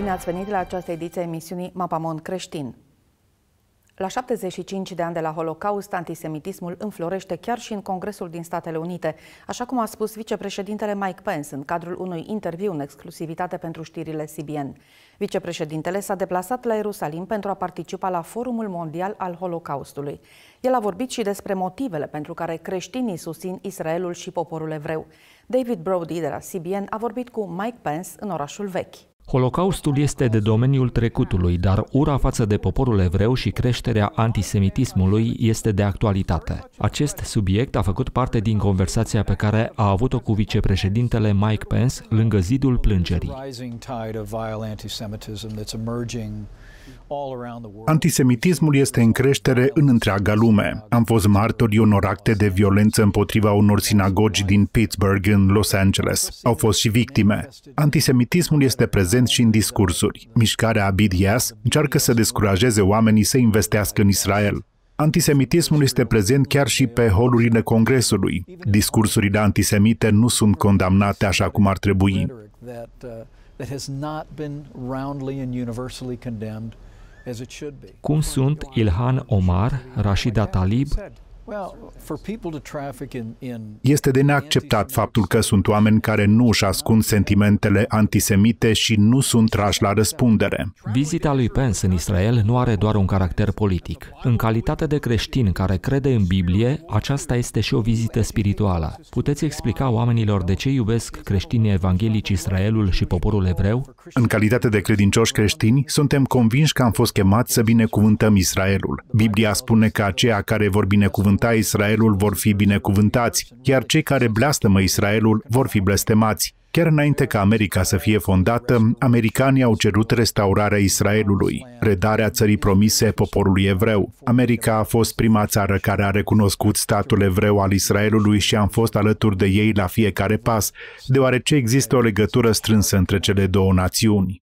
Bine ați venit la această ediție a emisiunii Mapamon Creștin. La 75 de ani de la Holocaust, antisemitismul înflorește chiar și în Congresul din Statele Unite, așa cum a spus vicepreședintele Mike Pence în cadrul unui interviu în exclusivitate pentru știrile CBN. Vicepreședintele s-a deplasat la Ierusalim pentru a participa la Forumul Mondial al Holocaustului. El a vorbit și despre motivele pentru care creștinii susțin Israelul și poporul evreu. David Brody de la CBN a vorbit cu Mike Pence în orașul vechi. Holocaustul este de domeniul trecutului, dar ura față de poporul evreu și creșterea antisemitismului este de actualitate. Acest subiect a făcut parte din conversația pe care a avut-o cu vicepreședintele Mike Pence lângă zidul plângerii. Antisemitismul este în creștere în întreaga lume. Am fost martori unor acte de violență împotriva unor sinagogi din Pittsburgh în Los Angeles. Au fost și victime. Antisemitismul este prezent și în discursuri. Mișcarea BDS încearcă să descurajeze oamenii să investească în Israel. Antisemitismul este prezent chiar și pe holurile Congresului. Discursurile antisemite nu sunt condamnate așa cum ar trebui. Uh, that has not been roundly and universally condemned as it should be. Cum sunt Ilhan Omar, Rashida Talib, este de neacceptat faptul că sunt oameni care nu își ascund sentimentele antisemite și nu sunt trași la răspundere. Vizita lui Pence în Israel nu are doar un caracter politic. În calitate de creștin care crede în Biblie, aceasta este și o vizită spirituală. Puteți explica oamenilor de ce iubesc creștinii evanghelici Israelul și poporul evreu? În calitate de credincioși creștini, suntem convinși că am fost chemați să binecuvântăm Israelul. Biblia spune că aceia care vor binecuvânta binecuvânta Israelul vor fi binecuvântați, iar cei care blastămă Israelul vor fi blestemați. Chiar înainte ca America să fie fondată, americanii au cerut restaurarea Israelului, redarea țării promise poporului evreu. America a fost prima țară care a recunoscut statul evreu al Israelului și am fost alături de ei la fiecare pas, deoarece există o legătură strânsă între cele două națiuni.